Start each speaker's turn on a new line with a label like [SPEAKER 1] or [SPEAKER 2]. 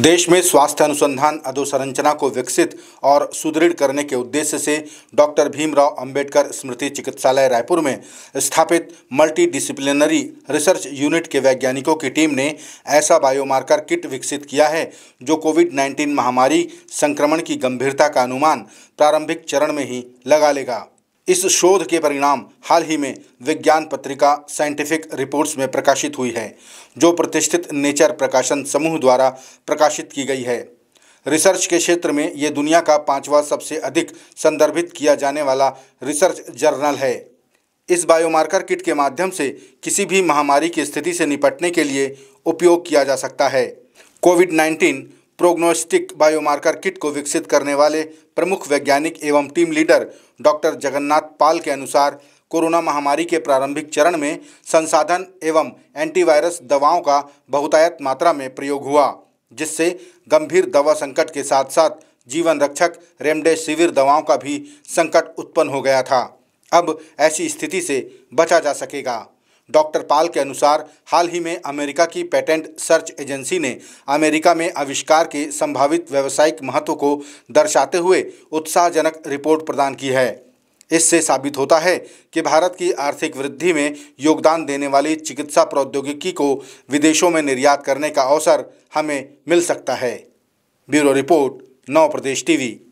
[SPEAKER 1] देश में स्वास्थ्य अनुसंधान अधोसंरचना को विकसित और सुदृढ़ करने के उद्देश्य से डॉक्टर भीमराव अंबेडकर स्मृति चिकित्सालय रायपुर में स्थापित मल्टी डिसिप्लिनरी रिसर्च यूनिट के वैज्ञानिकों की टीम ने ऐसा बायोमार्कर किट विकसित किया है जो कोविड 19 महामारी संक्रमण की गंभीरता का अनुमान प्रारंभिक चरण में ही लगा लेगा इस शोध के परिणाम हाल ही में विज्ञान पत्रिका साइंटिफिक रिपोर्ट्स में प्रकाशित हुई है जो प्रतिष्ठित नेचर प्रकाशन समूह द्वारा प्रकाशित की गई है रिसर्च के क्षेत्र में ये दुनिया का पांचवा सबसे अधिक संदर्भित किया जाने वाला रिसर्च जर्नल है इस बायोमार्कर किट के माध्यम से किसी भी महामारी की स्थिति से निपटने के लिए उपयोग किया जा सकता है COVID nineteen prognostic biomarker kit को विकसित करने वाले प्रमुख वैज्ञानिक एवं team leader doctor Jagannath Pal के अनुसार कोरोना महामारी के प्रारंभिक चरण में संसाधन एवं एंटीवायरस दवाओं का बहुतायत मात्रा में प्रयोग हुआ जिससे गंभीर दवा संकट के साथ साथ जीवन रक्षक रेमडेसिविर दवाओं का भी संकट उत्पन्न हो गया था अब ऐसी स्थिति से बचा जा सकेगा डॉक्टर पाल के अनुसार हाल ही में अमेरिका की पेटेंट सर्च एजेंसी ने अमेरिका में आविष्कार के संभावित व्यावसायिक महत्व को दर्शाते हुए उत्साहजनक रिपोर्ट प्रदान की है इससे साबित होता है कि भारत की आर्थिक वृद्धि में योगदान देने वाली चिकित्सा प्रौद्योगिकी को विदेशों में निर्यात करने का अवसर हमें मिल सकता है ब्यूरो रिपोर्ट नौ प्रदेश टीवी